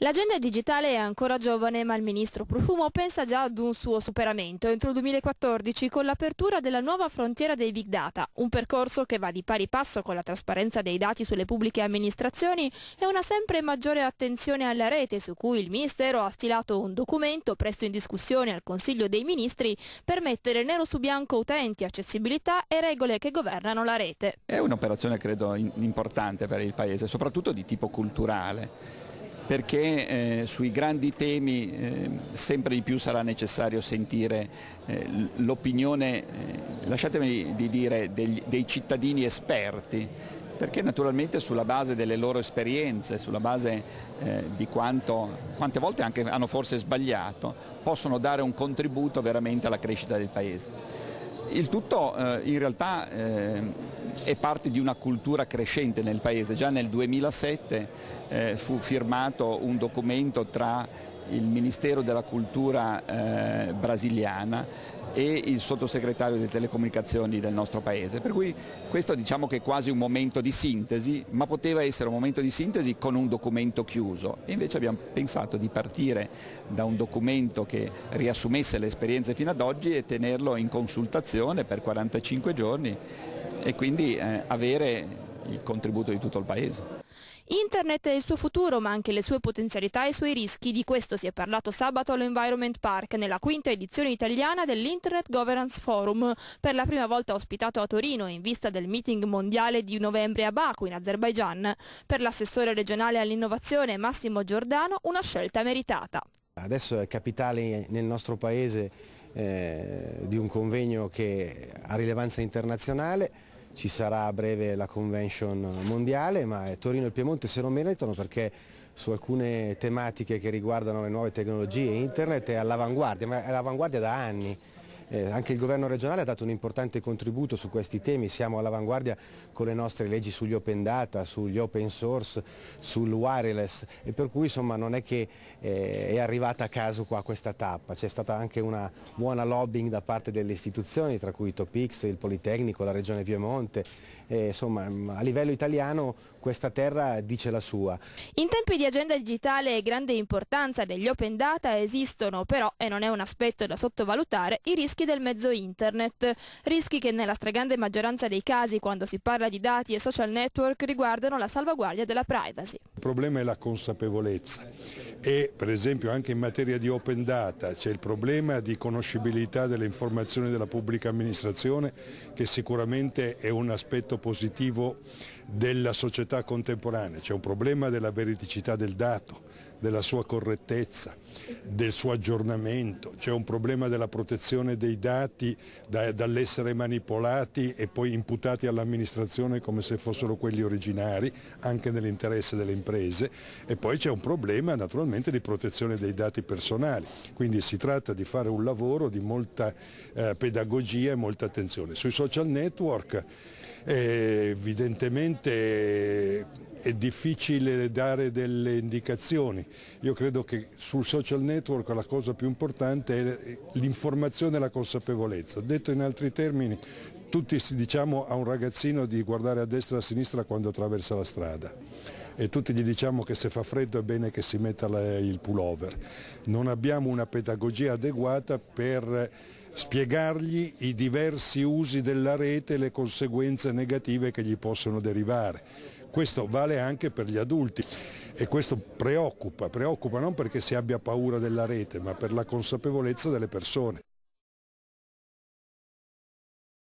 L'agenda digitale è ancora giovane, ma il ministro Profumo pensa già ad un suo superamento entro il 2014 con l'apertura della nuova frontiera dei big data, un percorso che va di pari passo con la trasparenza dei dati sulle pubbliche amministrazioni e una sempre maggiore attenzione alla rete su cui il Ministero ha stilato un documento presto in discussione al Consiglio dei Ministri per mettere nero su bianco utenti, accessibilità e regole che governano la rete. È un'operazione credo importante per il Paese, soprattutto di tipo culturale perché eh, sui grandi temi eh, sempre di più sarà necessario sentire eh, l'opinione, eh, lasciatemi di dire, degli, dei cittadini esperti perché naturalmente sulla base delle loro esperienze, sulla base eh, di quanto, quante volte anche hanno forse sbagliato, possono dare un contributo veramente alla crescita del Paese. Il tutto eh, in realtà eh, è parte di una cultura crescente nel Paese. Già nel 2007 eh, fu firmato un documento tra il Ministero della Cultura eh, brasiliana e il sottosegretario delle telecomunicazioni del nostro paese. Per cui questo diciamo che è quasi un momento di sintesi, ma poteva essere un momento di sintesi con un documento chiuso. E invece abbiamo pensato di partire da un documento che riassumesse le esperienze fino ad oggi e tenerlo in consultazione per 45 giorni e quindi eh, avere il contributo di tutto il Paese. Internet e il suo futuro, ma anche le sue potenzialità e i suoi rischi, di questo si è parlato sabato all'Environment Park, nella quinta edizione italiana dell'Internet Governance Forum, per la prima volta ospitato a Torino in vista del meeting mondiale di novembre a Baku, in Azerbaijan. Per l'assessore regionale all'innovazione Massimo Giordano, una scelta meritata. Adesso è capitale nel nostro paese eh, di un convegno che ha rilevanza internazionale, ci sarà a breve la convention mondiale, ma eh, Torino e il Piemonte se lo meritano perché su alcune tematiche che riguardano le nuove tecnologie, internet è all'avanguardia, ma è all'avanguardia da anni. Eh, anche il governo regionale ha dato un importante contributo su questi temi, siamo all'avanguardia con le nostre leggi sugli open data, sugli open source, sul wireless e per cui insomma non è che eh, è arrivata a caso qua questa tappa, c'è stata anche una buona lobbying da parte delle istituzioni tra cui Topix, il Politecnico, la Regione Piemonte, eh, insomma a livello italiano questa terra dice la sua. In tempi di agenda digitale e grande importanza degli open data esistono però, e non è un aspetto da sottovalutare, i rischi rischi del mezzo internet, rischi che nella stragrande maggioranza dei casi quando si parla di dati e social network riguardano la salvaguardia della privacy. Il problema è la consapevolezza e per esempio anche in materia di open data c'è il problema di conoscibilità delle informazioni della pubblica amministrazione che sicuramente è un aspetto positivo della società contemporanea, c'è un problema della veridicità del dato, della sua correttezza, del suo aggiornamento, c'è un problema della protezione dei dati da, dall'essere manipolati e poi imputati all'amministrazione come se fossero quelli originari, anche nell'interesse delle imprese e poi c'è un problema naturalmente di protezione dei dati personali, quindi si tratta di fare un lavoro di molta eh, pedagogia e molta attenzione. Sui social network evidentemente è difficile dare delle indicazioni. Io credo che sul social network la cosa più importante è l'informazione e la consapevolezza. Detto in altri termini, tutti diciamo a un ragazzino di guardare a destra e a sinistra quando attraversa la strada e tutti gli diciamo che se fa freddo è bene che si metta il pullover. Non abbiamo una pedagogia adeguata per spiegargli i diversi usi della rete e le conseguenze negative che gli possono derivare. Questo vale anche per gli adulti e questo preoccupa, preoccupa non perché si abbia paura della rete, ma per la consapevolezza delle persone.